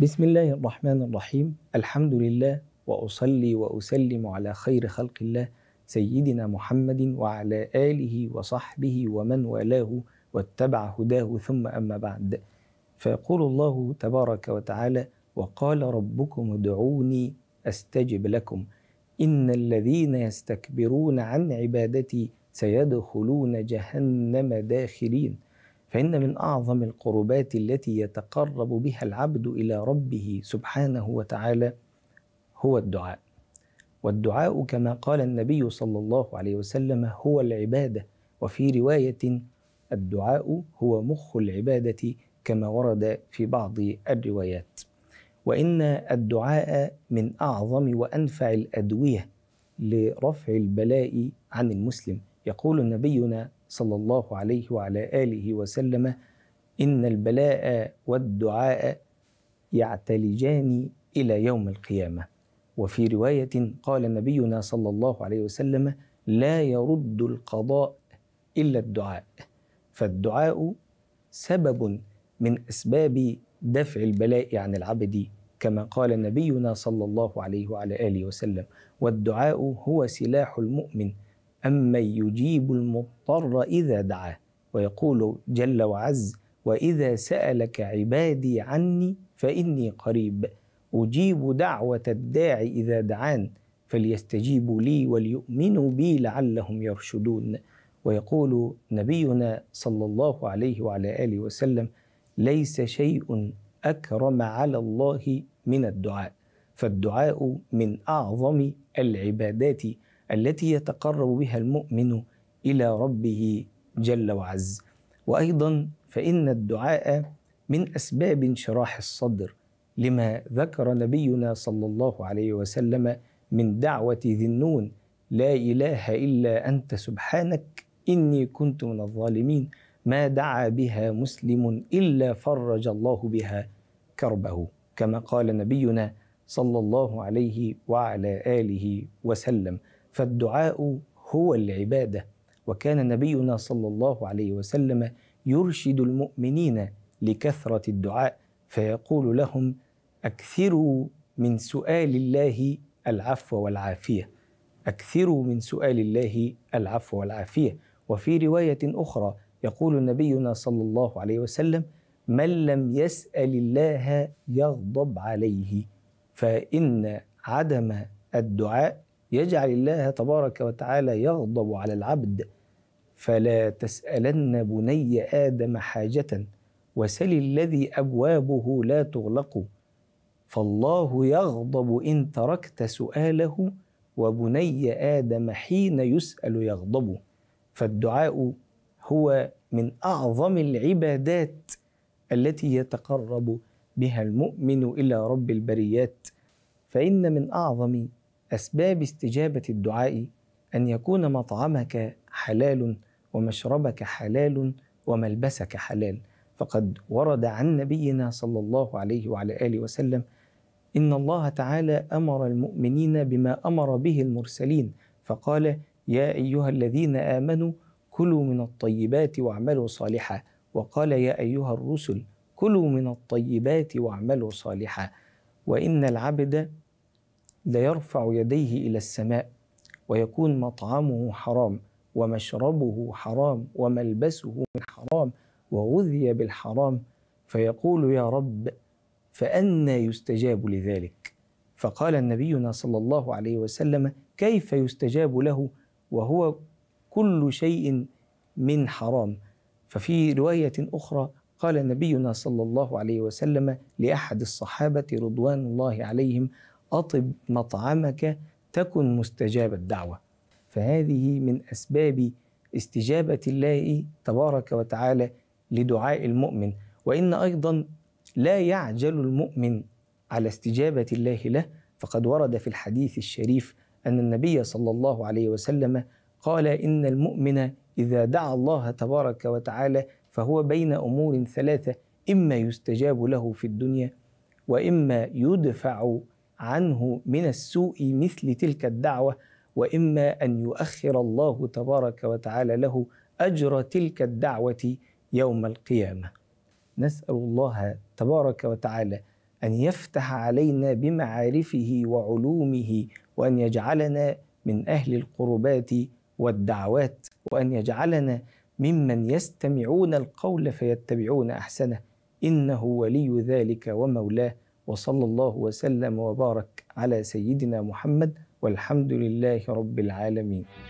بسم الله الرحمن الرحيم الحمد لله واصلي واسلم على خير خلق الله سيدنا محمد وعلى اله وصحبه ومن والاه واتبع هداه ثم اما بعد فيقول الله تبارك وتعالى وقال ربكم ادعوني استجب لكم ان الذين يستكبرون عن عبادتي سيدخلون جهنم داخلين فإن من أعظم القربات التي يتقرب بها العبد إلى ربه سبحانه وتعالى هو الدعاء. والدعاء كما قال النبي صلى الله عليه وسلم هو العبادة وفي رواية الدعاء هو مخ العبادة كما ورد في بعض الروايات. وإن الدعاء من أعظم وأنفع الأدوية لرفع البلاء عن المسلم. يقول نبينا صلى الله عليه وعلى آله وسلم إن البلاء والدعاء يعتلجان إلى يوم القيامة وفي رواية قال نبينا صلى الله عليه وسلم لا يرد القضاء إلا الدعاء فالدعاء سبب من أسباب دفع البلاء عن العبد كما قال نبينا صلى الله عليه وعلى آله وسلم والدعاء هو سلاح المؤمن أمن يجيب المضطر إذا دعاه ويقول جل وعز وإذا سألك عبادي عني فإني قريب أجيب دعوة الداع إذا دعان فليستجيبوا لي وليؤمنوا بي لعلهم يرشدون ويقول نبينا صلى الله عليه وعلى آله وسلم ليس شيء أكرم على الله من الدعاء فالدعاء من أعظم العبادات التي يتقرب بها المؤمن الى ربه جل وعز وايضا فان الدعاء من اسباب انشراح الصدر لما ذكر نبينا صلى الله عليه وسلم من دعوه ذي النون لا اله الا انت سبحانك اني كنت من الظالمين ما دعا بها مسلم الا فرج الله بها كربه كما قال نبينا صلى الله عليه وعلى اله وسلم فالدعاء هو العباده وكان نبينا صلى الله عليه وسلم يرشد المؤمنين لكثره الدعاء فيقول لهم اكثروا من سؤال الله العفو والعافيه اكثروا من سؤال الله العفو والعافيه وفي روايه اخرى يقول نبينا صلى الله عليه وسلم من لم يسال الله يغضب عليه فان عدم الدعاء يجعل الله تبارك وتعالى يغضب على العبد فلا تسألن بني آدم حاجة وسل الذي أبوابه لا تغلق فالله يغضب إن تركت سؤاله وبني آدم حين يسأل يغضب فالدعاء هو من أعظم العبادات التي يتقرب بها المؤمن إلى رب البريات فإن من أعظم أسباب استجابة الدعاء أن يكون مطعمك حلال ومشربك حلال وملبسك حلال فقد ورد عن نبينا صلى الله عليه وعلى آله وسلم إن الله تعالى أمر المؤمنين بما أمر به المرسلين فقال يا أيها الذين آمنوا كلوا من الطيبات واعملوا صالحا وقال يا أيها الرسل كلوا من الطيبات واعملوا صالحا وإن العبد ليرفع يديه الى السماء ويكون مطعمه حرام ومشربه حرام وملبسه من حرام وغذي بالحرام فيقول يا رب فأنى يستجاب لذلك فقال نبينا صلى الله عليه وسلم كيف يستجاب له وهو كل شيء من حرام ففي رواية أخرى قال نبينا صلى الله عليه وسلم لأحد الصحابة رضوان الله عليهم أطب مطعمك تكن مستجاب الدعوة فهذه من أسباب استجابة الله تبارك وتعالى لدعاء المؤمن وإن أيضا لا يعجل المؤمن على استجابة الله له فقد ورد في الحديث الشريف أن النبي صلى الله عليه وسلم قال إن المؤمن إذا دعا الله تبارك وتعالى فهو بين أمور ثلاثة إما يستجاب له في الدنيا وإما يدفع عنه من السوء مثل تلك الدعوه واما ان يؤخر الله تبارك وتعالى له اجر تلك الدعوه يوم القيامه نسال الله تبارك وتعالى ان يفتح علينا بمعارفه وعلومه وان يجعلنا من اهل القربات والدعوات وان يجعلنا ممن يستمعون القول فيتبعون احسنه انه ولي ذلك ومولاه وصلى الله وسلم وبارك على سيدنا محمد والحمد لله رب العالمين